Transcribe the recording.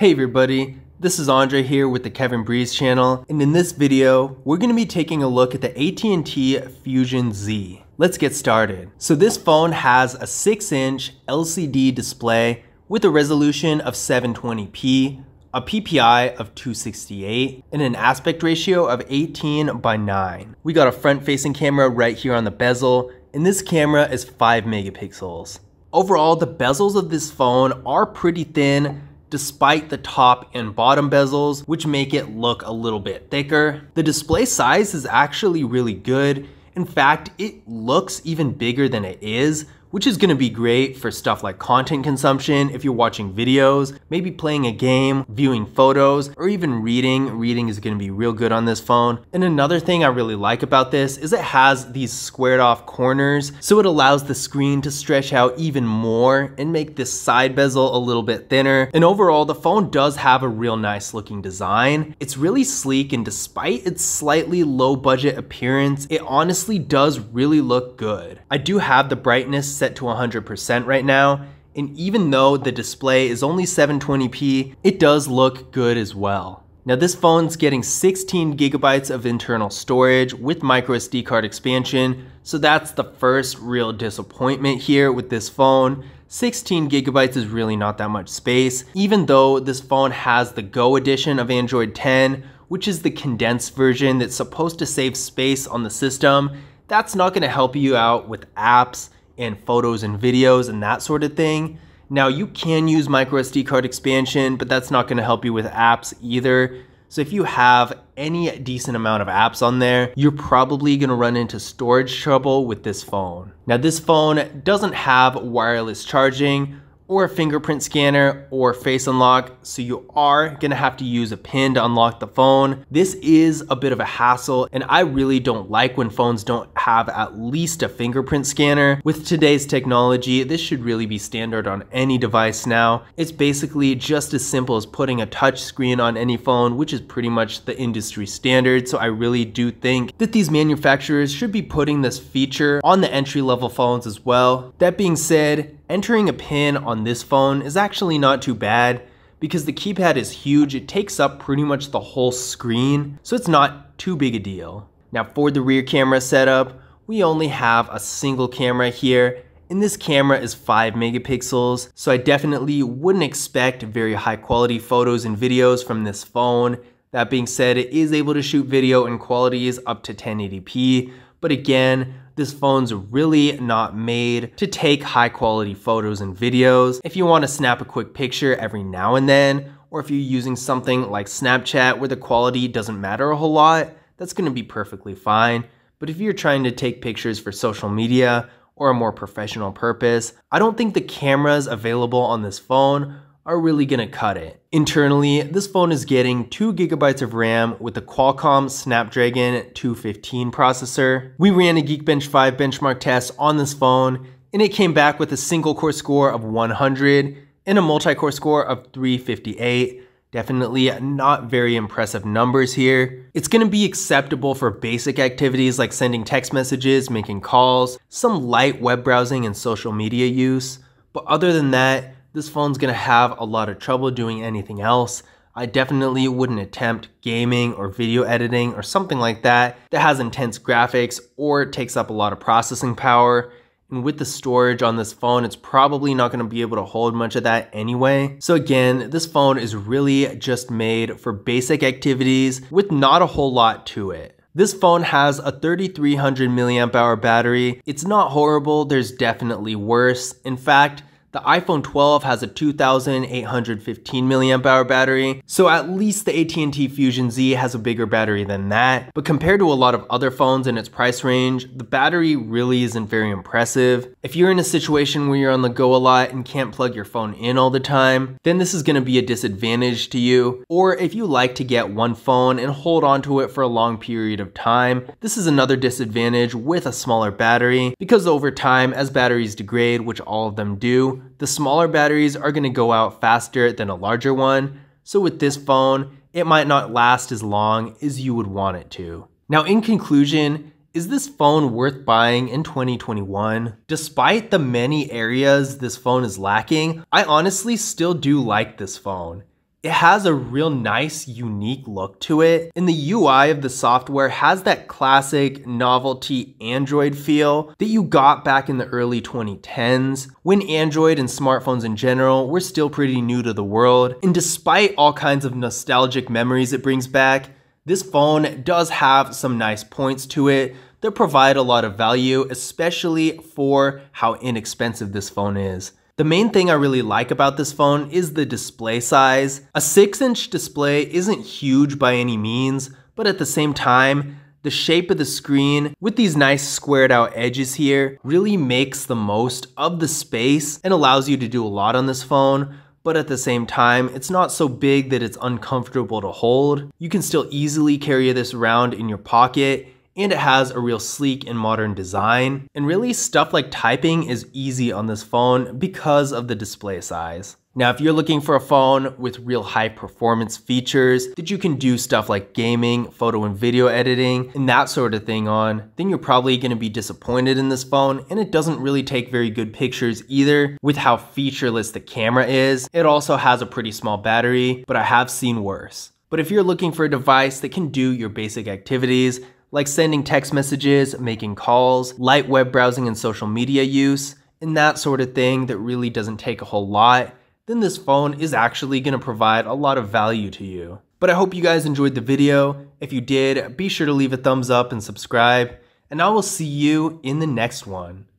Hey everybody, this is Andre here with the Kevin Breeze channel, and in this video, we're gonna be taking a look at the AT&T Fusion Z. Let's get started. So this phone has a 6-inch LCD display with a resolution of 720p, a PPI of 268, and an aspect ratio of 18 by 9. We got a front-facing camera right here on the bezel, and this camera is 5 megapixels. Overall, the bezels of this phone are pretty thin, despite the top and bottom bezels, which make it look a little bit thicker. The display size is actually really good. In fact, it looks even bigger than it is, which is gonna be great for stuff like content consumption, if you're watching videos, maybe playing a game, viewing photos, or even reading. Reading is gonna be real good on this phone. And another thing I really like about this is it has these squared off corners, so it allows the screen to stretch out even more and make this side bezel a little bit thinner. And overall, the phone does have a real nice looking design. It's really sleek and despite its slightly low budget appearance, it honestly does really look good. I do have the brightness set to 100% right now, and even though the display is only 720p, it does look good as well. Now this phone's getting 16 gigabytes of internal storage with microSD card expansion, so that's the first real disappointment here with this phone. 16 gigabytes is really not that much space, even though this phone has the Go edition of Android 10, which is the condensed version that's supposed to save space on the system. That's not gonna help you out with apps and photos and videos and that sort of thing. Now you can use micro SD card expansion, but that's not gonna help you with apps either. So if you have any decent amount of apps on there, you're probably gonna run into storage trouble with this phone. Now this phone doesn't have wireless charging, or a fingerprint scanner or face unlock. So you are gonna have to use a pin to unlock the phone. This is a bit of a hassle and I really don't like when phones don't have at least a fingerprint scanner. With today's technology, this should really be standard on any device now. It's basically just as simple as putting a touch screen on any phone, which is pretty much the industry standard. So I really do think that these manufacturers should be putting this feature on the entry level phones as well. That being said, Entering a pin on this phone is actually not too bad because the keypad is huge, it takes up pretty much the whole screen, so it's not too big a deal. Now for the rear camera setup, we only have a single camera here, and this camera is 5 megapixels, so I definitely wouldn't expect very high quality photos and videos from this phone. That being said, it is able to shoot video in qualities up to 1080p, but again, this phone's really not made to take high quality photos and videos. If you wanna snap a quick picture every now and then, or if you're using something like Snapchat where the quality doesn't matter a whole lot, that's gonna be perfectly fine. But if you're trying to take pictures for social media or a more professional purpose, I don't think the cameras available on this phone are really gonna cut it. Internally, this phone is getting 2GB of RAM with the Qualcomm Snapdragon 215 processor. We ran a Geekbench 5 benchmark test on this phone, and it came back with a single core score of 100 and a multi-core score of 358. Definitely not very impressive numbers here. It's gonna be acceptable for basic activities like sending text messages, making calls, some light web browsing and social media use. But other than that, this phone's gonna have a lot of trouble doing anything else. I definitely wouldn't attempt gaming or video editing or something like that that has intense graphics or takes up a lot of processing power. And with the storage on this phone, it's probably not gonna be able to hold much of that anyway. So again, this phone is really just made for basic activities with not a whole lot to it. This phone has a 3300 mAh battery. It's not horrible, there's definitely worse. In fact, the iPhone 12 has a 2,815 mAh battery, so at least the AT&T Fusion Z has a bigger battery than that. But compared to a lot of other phones in its price range, the battery really isn't very impressive. If you're in a situation where you're on the go a lot and can't plug your phone in all the time, then this is gonna be a disadvantage to you. Or if you like to get one phone and hold onto it for a long period of time, this is another disadvantage with a smaller battery, because over time, as batteries degrade, which all of them do, the smaller batteries are going to go out faster than a larger one, so with this phone, it might not last as long as you would want it to. Now in conclusion, is this phone worth buying in 2021? Despite the many areas this phone is lacking, I honestly still do like this phone. It has a real nice, unique look to it, and the UI of the software has that classic novelty Android feel that you got back in the early 2010s, when Android and smartphones in general were still pretty new to the world. And despite all kinds of nostalgic memories it brings back, this phone does have some nice points to it that provide a lot of value, especially for how inexpensive this phone is. The main thing I really like about this phone is the display size. A 6 inch display isn't huge by any means, but at the same time, the shape of the screen with these nice squared out edges here really makes the most of the space and allows you to do a lot on this phone but at the same time, it's not so big that it's uncomfortable to hold. You can still easily carry this around in your pocket and it has a real sleek and modern design. And really stuff like typing is easy on this phone because of the display size. Now, if you're looking for a phone with real high performance features that you can do stuff like gaming, photo and video editing, and that sort of thing on, then you're probably gonna be disappointed in this phone, and it doesn't really take very good pictures either with how featureless the camera is. It also has a pretty small battery, but I have seen worse. But if you're looking for a device that can do your basic activities, like sending text messages, making calls, light web browsing and social media use, and that sort of thing that really doesn't take a whole lot, then this phone is actually going to provide a lot of value to you. But I hope you guys enjoyed the video. If you did, be sure to leave a thumbs up and subscribe, and I will see you in the next one.